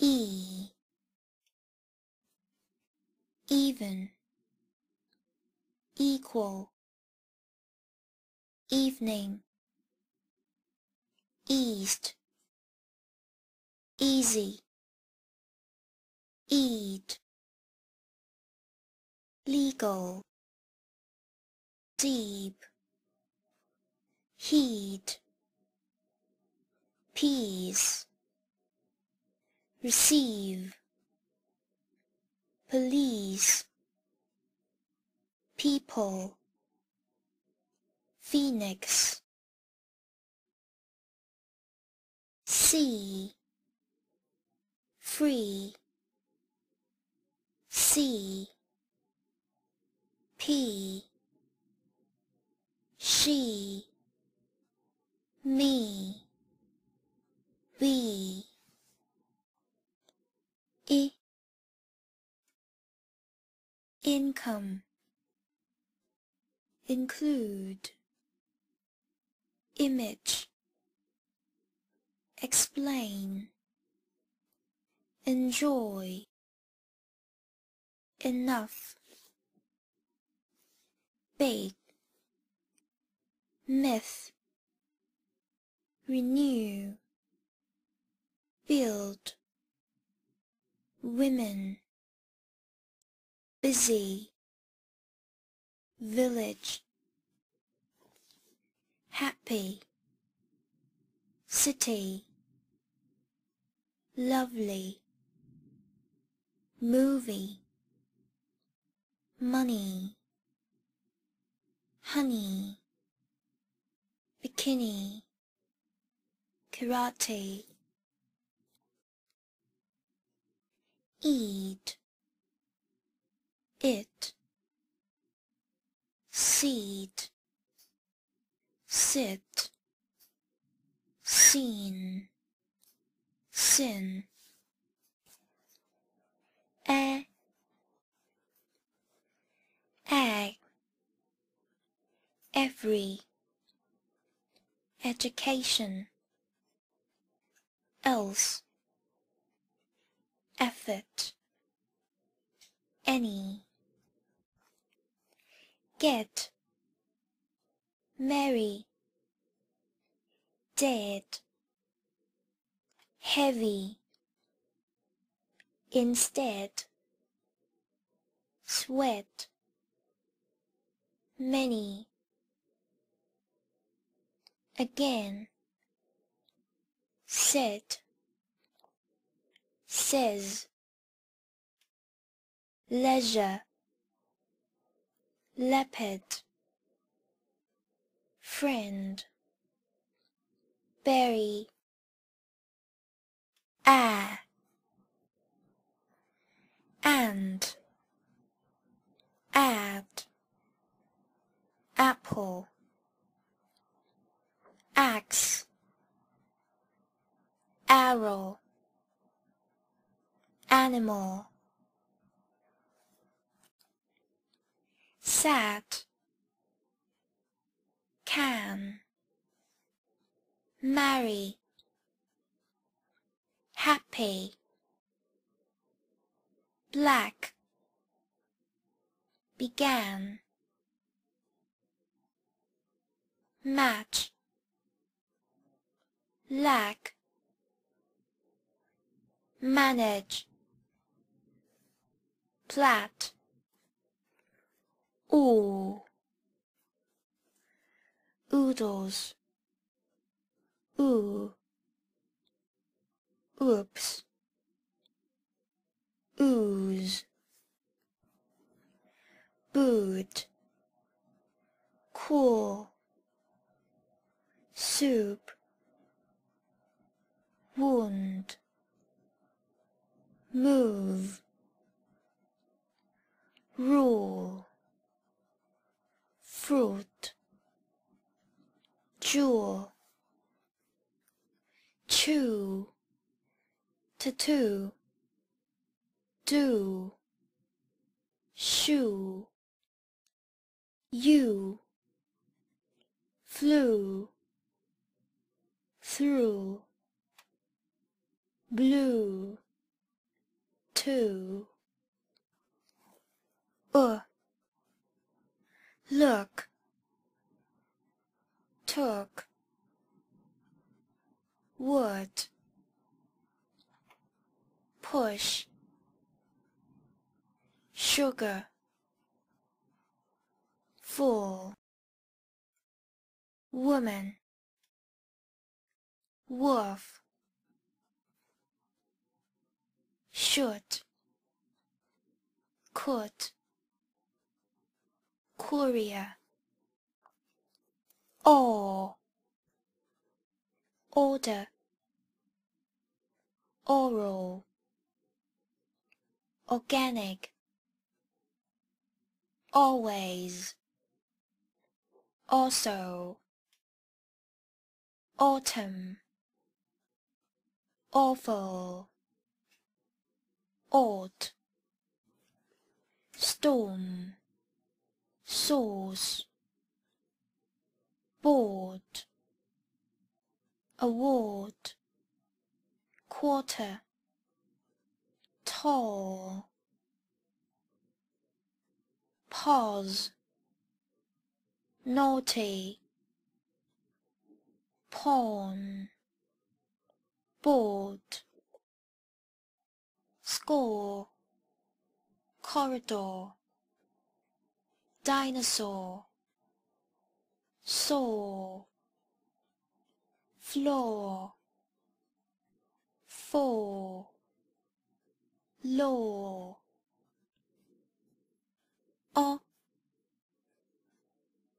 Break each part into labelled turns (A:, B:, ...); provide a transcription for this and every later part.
A: E even equal evening east easy eat legal deep
B: heat peace receive police people
A: phoenix see
B: free see p she me
A: we e income include image explain enjoy
B: enough bake myth renew
A: build women busy village
B: happy city lovely movie money honey bikini karate
A: eat
B: it seat sit seen sin a egg every education else effort. Any. Get. Merry. Dead. Heavy. Instead. Sweat. Many. Again. set Says. leisure leopard friend berry air and add apple axe arrow animal set can marry happy black began match lack manage plat oo oodles oo oops ooze boot cool
A: soup wound move
B: to do
A: shoe you
B: flew through blue to uh, look took would push sugar full
A: woman wolf
B: should could courier all order oral organic always also
A: autumn
B: awful odd storm source board award quarter Tall. Pause. Naughty. Pawn. Board. Score. Corridor. Dinosaur. Saw. Floor. Four. O.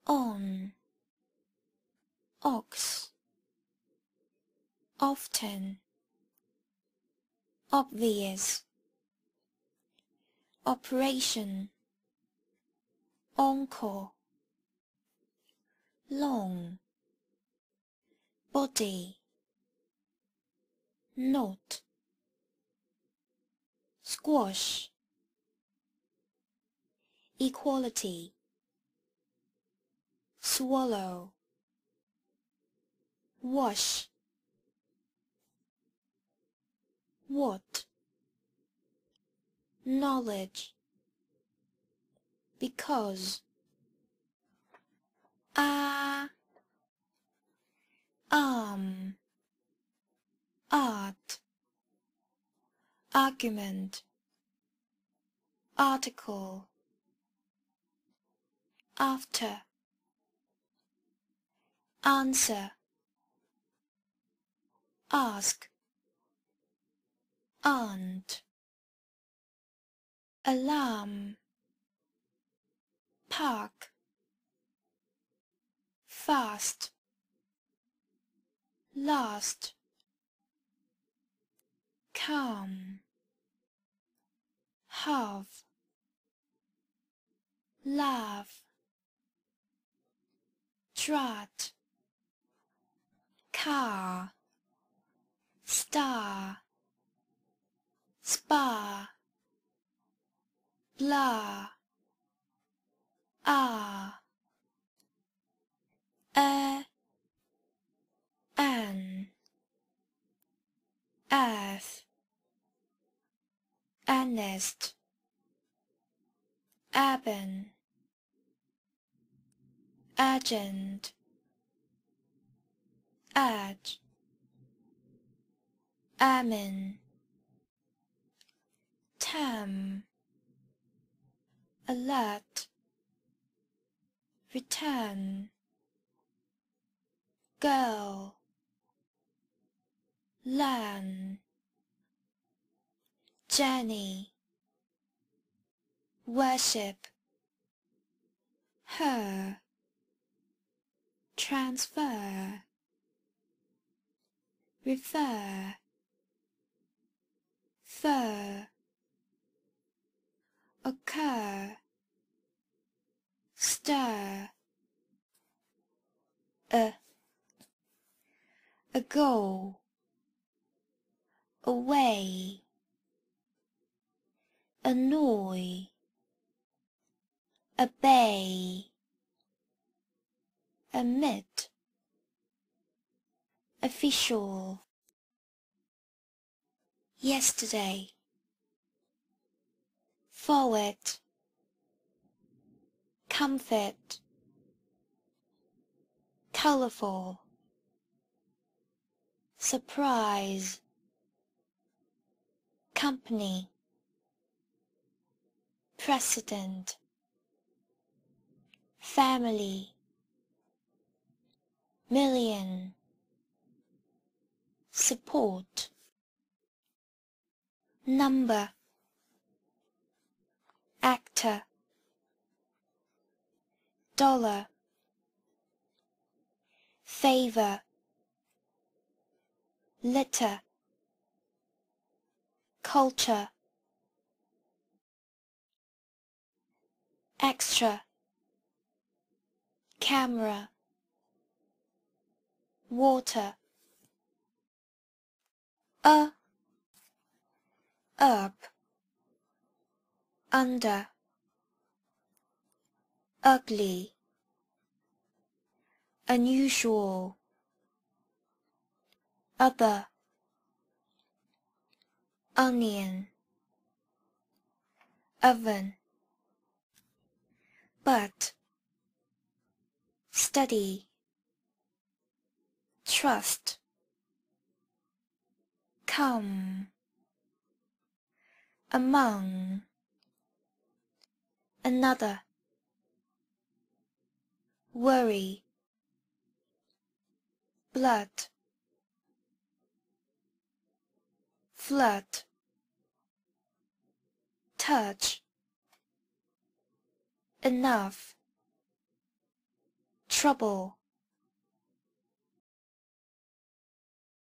B: on ox often obvious operation encore long body Not squash equality swallow wash what knowledge because ah uh, um art argument article after answer ask
A: aunt alarm
B: park fast last Come. Have. Love. Trot. Car. Star. Spa. Blah. Ah. Ernest Urban Urgent Urge Ermine Term Alert Return Go Learn journey worship her transfer refer fur occur stir a a goal away annoy obey admit official yesterday forward comfort colorful surprise company Precedent, Family Million Support Number Actor Dollar Favor Letter Culture extra camera water a up under ugly unusual other onion oven but study trust come among another worry blood flood touch enough trouble